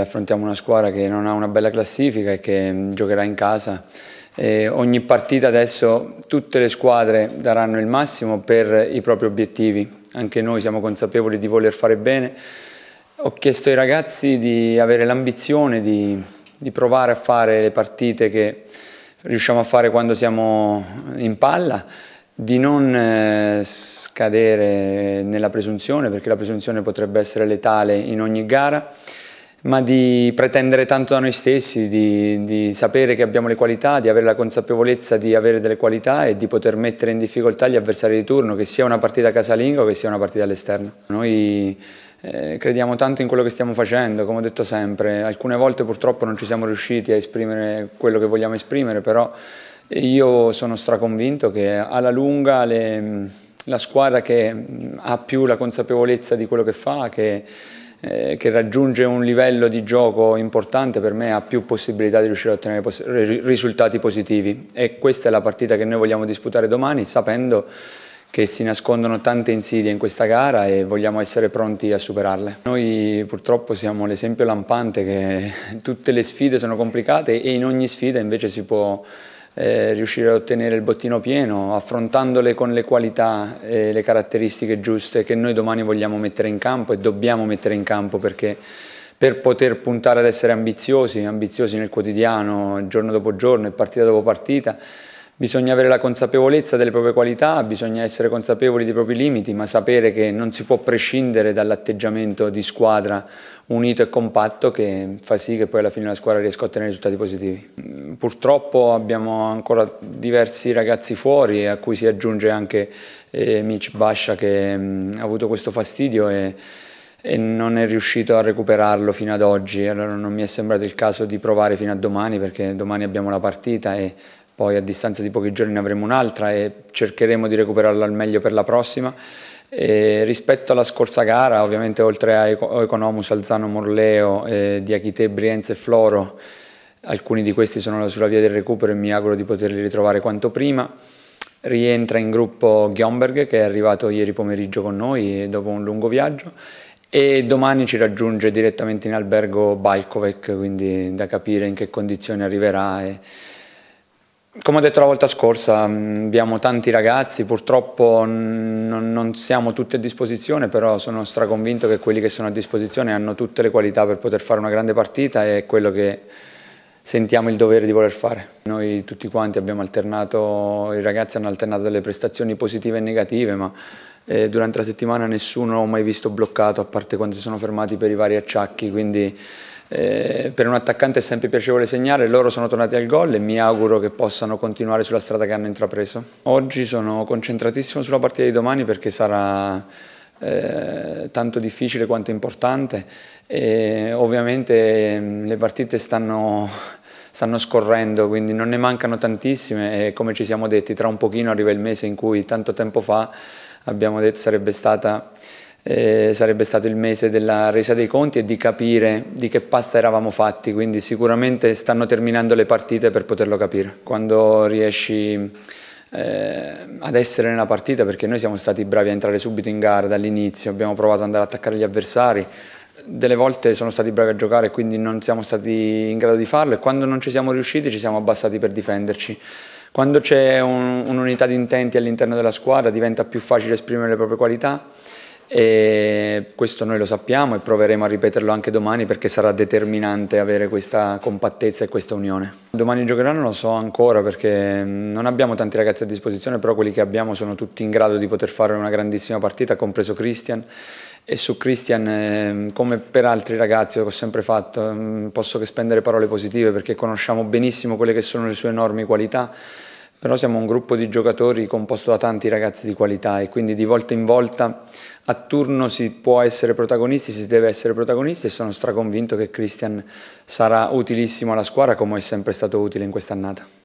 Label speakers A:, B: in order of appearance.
A: Affrontiamo una squadra che non ha una bella classifica e che mm, giocherà in casa. E ogni partita adesso tutte le squadre daranno il massimo per i propri obiettivi. Anche noi siamo consapevoli di voler fare bene. Ho chiesto ai ragazzi di avere l'ambizione di, di provare a fare le partite che riusciamo a fare quando siamo in palla di non eh, scadere nella presunzione perché la presunzione potrebbe essere letale in ogni gara ma di pretendere tanto da noi stessi, di, di, sapere che abbiamo le qualità, di avere la consapevolezza di avere delle qualità e di poter mettere in difficoltà gli avversari di turno, che sia una partita casalinga o che sia una partita all'esterno. Noi eh, crediamo tanto in quello che stiamo facendo, come ho detto sempre, alcune volte purtroppo non ci siamo riusciti a esprimere quello che vogliamo esprimere, però io sono straconvinto che alla lunga le, la squadra che ha più la consapevolezza di quello che fa, che eh, che raggiunge un livello di gioco importante per me ha più possibilità di riuscire a ottenere pos risultati positivi e questa è la partita che noi vogliamo disputare domani sapendo che si nascondono tante insidie in questa gara e vogliamo essere pronti a superarle. Noi purtroppo siamo l'esempio lampante che tutte le sfide sono complicate e in ogni sfida invece si può eh, riuscire ad ottenere il bottino pieno, affrontandole con le qualità e le caratteristiche giuste che noi domani vogliamo mettere in campo e dobbiamo mettere in campo perché per poter puntare ad essere ambiziosi, ambiziosi nel quotidiano, giorno dopo giorno e partita dopo partita, Bisogna avere la consapevolezza delle proprie qualità, bisogna essere consapevoli dei propri limiti, ma sapere che non si può prescindere dall'atteggiamento di squadra unito e compatto che fa sì che poi alla fine la squadra riesca a ottenere risultati positivi. Mm, purtroppo abbiamo ancora diversi ragazzi fuori a cui si aggiunge anche eh, Mitch Bascia che mh, mm, ha avuto questo fastidio e, e non è riuscito a recuperarlo fino ad oggi, allora non mi è sembrato il caso di provare fino a domani perché domani abbiamo la partita e poi a distanza di pochi giorni ne avremo un'altra e cercheremo di recuperarla al meglio per la prossima. E rispetto alla scorsa gara, ovviamente oltre a Economus, Alzano, Morleo, eh, Diachite, Brienze e Floro, alcuni di questi sono sulla via del recupero e mi auguro di poterli ritrovare quanto prima. Rientra in gruppo Gionberg che è arrivato ieri pomeriggio con noi eh, dopo un lungo viaggio e domani ci raggiunge direttamente in albergo Balkovec, quindi da capire in che condizioni arriverà. E come ho detto la volta scorsa, mm, abbiamo tanti ragazzi, purtroppo non siamo tutti a disposizione, però sono straconvinto che quelli che sono a disposizione hanno tutte le qualità per poter fare una grande partita e è quello che sentiamo il dovere di voler fare. Noi tutti quanti abbiamo alternato, i ragazzi hanno alternato delle prestazioni positive e negative, ma eh, durante la settimana nessuno ho mai visto bloccato, a parte quando si sono fermati per i vari acciacchi, quindi eh, per un attaccante è sempre piacevole segnare, loro sono tornati al gol e mi auguro che possano continuare sulla strada che hanno intrapreso. Oggi sono concentratissimo sulla partita di domani perché sarà... Eh, tanto difficile quanto importante e ovviamente mm, le partite stanno, stanno scorrendo quindi non ne mancano tantissime e come ci siamo detti tra un pochino arriva il mese in cui tanto tempo fa abbiamo detto sarebbe stata eh, sarebbe stato il mese della resa dei conti e di capire di che pasta eravamo fatti, quindi sicuramente stanno terminando le partite per poterlo capire. Quando riesci eh, ad essere nella partita, perché noi siamo stati bravi a entrare subito in gara dall'inizio, abbiamo provato ad andare ad attaccare gli avversari, delle volte sono stati bravi a giocare e quindi non siamo stati in grado di farlo e quando non ci siamo riusciti ci siamo abbassati per difenderci. Quando c'è un'unità un di intenti all'interno della squadra diventa più facile esprimere le proprie qualità e questo noi lo sappiamo e proveremo a ripeterlo anche domani perché sarà determinante avere questa compattezza e questa unione. Domani giocheranno lo so ancora perché non abbiamo tanti ragazzi a disposizione, però quelli che abbiamo sono tutti in grado di poter fare una grandissima partita, compreso Christian. E su Christian, ehm, come per altri ragazzi, ho sempre fatto, posso che spendere parole positive perché conosciamo benissimo quelle che sono le sue enormi qualità però siamo un gruppo di giocatori composto da tanti ragazzi di qualità e quindi di volta in volta a turno si può essere protagonisti, si deve essere protagonisti e sono straconvinto che Christian sarà utilissimo alla squadra come è sempre stato utile in quest'annata.